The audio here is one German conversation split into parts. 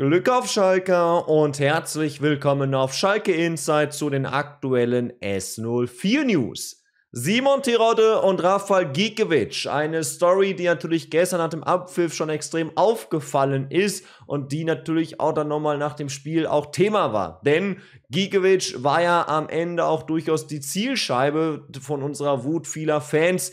Glück auf Schalke und herzlich willkommen auf Schalke Insight zu den aktuellen S04 News. Simon Tirode und Rafael Gikiewicz, eine Story, die natürlich gestern nach dem Abpfiff schon extrem aufgefallen ist und die natürlich auch dann nochmal nach dem Spiel auch Thema war. Denn Gikiewicz war ja am Ende auch durchaus die Zielscheibe von unserer Wut vieler Fans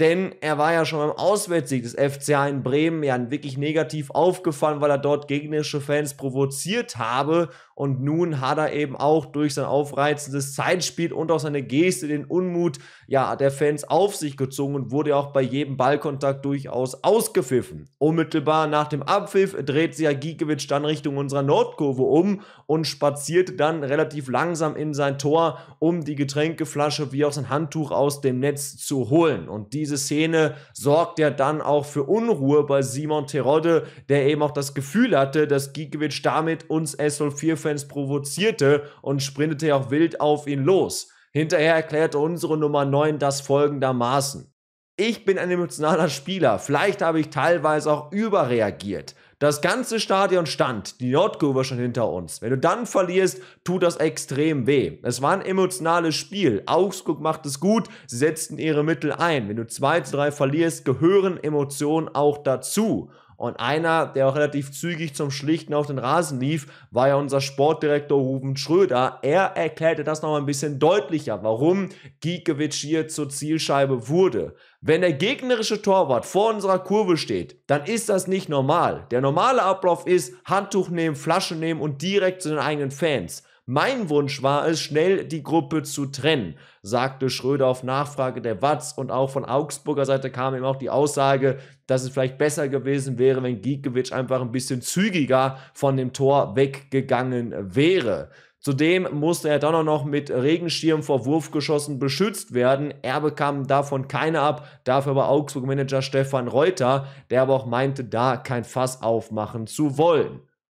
denn er war ja schon beim Auswärtssieg des FCA in Bremen ja wirklich negativ aufgefallen, weil er dort gegnerische Fans provoziert habe und nun hat er eben auch durch sein aufreizendes Zeitspiel und auch seine Geste den Unmut ja, der Fans auf sich gezogen und wurde auch bei jedem Ballkontakt durchaus ausgepfiffen. Unmittelbar nach dem Abpfiff dreht sich Gikiewicz dann Richtung unserer Nordkurve um und spaziert dann relativ langsam in sein Tor, um die Getränkeflasche wie auch sein Handtuch aus dem Netz zu holen und die diese Szene sorgt ja dann auch für Unruhe bei Simon Terodde, der eben auch das Gefühl hatte, dass Gikiewicz damit uns SO4-Fans provozierte und sprintete ja auch wild auf ihn los. Hinterher erklärte unsere Nummer 9 das folgendermaßen. Ich bin ein emotionaler Spieler, vielleicht habe ich teilweise auch überreagiert. Das ganze Stadion stand, die Nordkurve schon hinter uns. Wenn du dann verlierst, tut das extrem weh. Es war ein emotionales Spiel. Augsburg macht es gut, sie setzten ihre Mittel ein. Wenn du 2 zu 3 verlierst, gehören Emotionen auch dazu. Und einer, der auch relativ zügig zum Schlichten auf den Rasen lief, war ja unser Sportdirektor Ruben Schröder. Er erklärte das nochmal ein bisschen deutlicher, warum Giekewitsch hier zur Zielscheibe wurde. Wenn der gegnerische Torwart vor unserer Kurve steht, dann ist das nicht normal. Der normale Ablauf ist Handtuch nehmen, Flasche nehmen und direkt zu den eigenen Fans. Mein Wunsch war es, schnell die Gruppe zu trennen, sagte Schröder auf Nachfrage der Watz und auch von Augsburger Seite kam ihm auch die Aussage, dass es vielleicht besser gewesen wäre, wenn Giekewitsch einfach ein bisschen zügiger von dem Tor weggegangen wäre. Zudem musste er dann auch noch mit Regenschirm vor Wurfgeschossen beschützt werden. Er bekam davon keine ab, dafür war Augsburg-Manager Stefan Reuter, der aber auch meinte, da kein Fass aufmachen zu wollen.